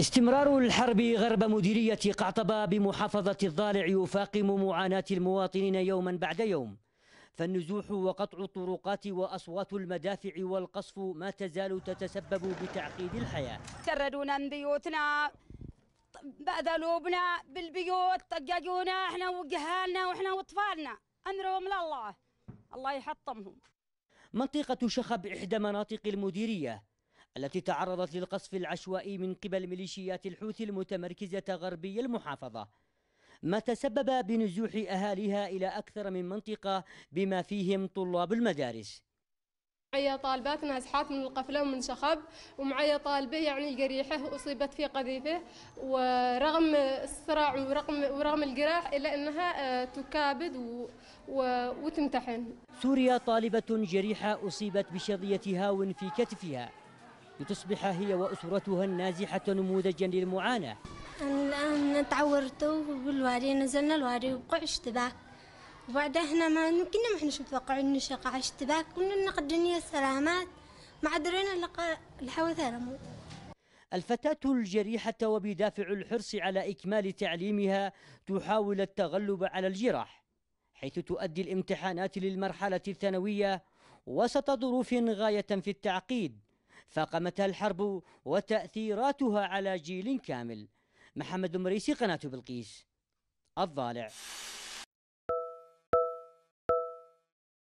استمرار الحرب غرب مديرية قعطبة بمحافظة الضالع يفاقم معاناة المواطنين يوما بعد يوم فالنزوح وقطع الطرقات وأصوات المدافع والقصف ما تزال تتسبب بتعقيد الحياة تردونا من بيوتنا بذلوبنا بالبيوت طققونا احنا وجهالنا واحنا واطفالنا امرهم لله الله يحطمهم منطقة شخب إحدى مناطق المديرية التي تعرضت للقصف العشوائي من قبل ميليشيات الحوثي المتمركزة غربي المحافظة ما تسبب بنزوح أهاليها إلى أكثر من منطقة بما فيهم طلاب المدارس معي طالبات نازحات من القفلة ومن شخب ومعي طالبة يعني قريحة أصيبت في قذيفة ورغم الصراع ورغم, ورغم الجراح إلا أنها آه، تكابد و و وتمتحن سوريا طالبة جريحة أصيبت بشظية هاون في كتفها لتصبح هي وأسرتها النازحة نموذجا للمعاناة الآن تعورت بالوادي نزلنا الواري وقع اشتباك وبعدها هنا ما كنا ما احناش متوقعين ان شقع اشتباك كنا نقد الدنيا سلامات ما درينا لقى الحوثة رموا الفتاة الجريحة وبدافع الحرص على إكمال تعليمها تحاول التغلب على الجراح حيث تؤدي الامتحانات للمرحلة الثانوية وسط ظروف غاية في التعقيد فاقمتها الحرب وتأثيراتها على جيل كامل محمد مريسي قناة بلقيس الضالع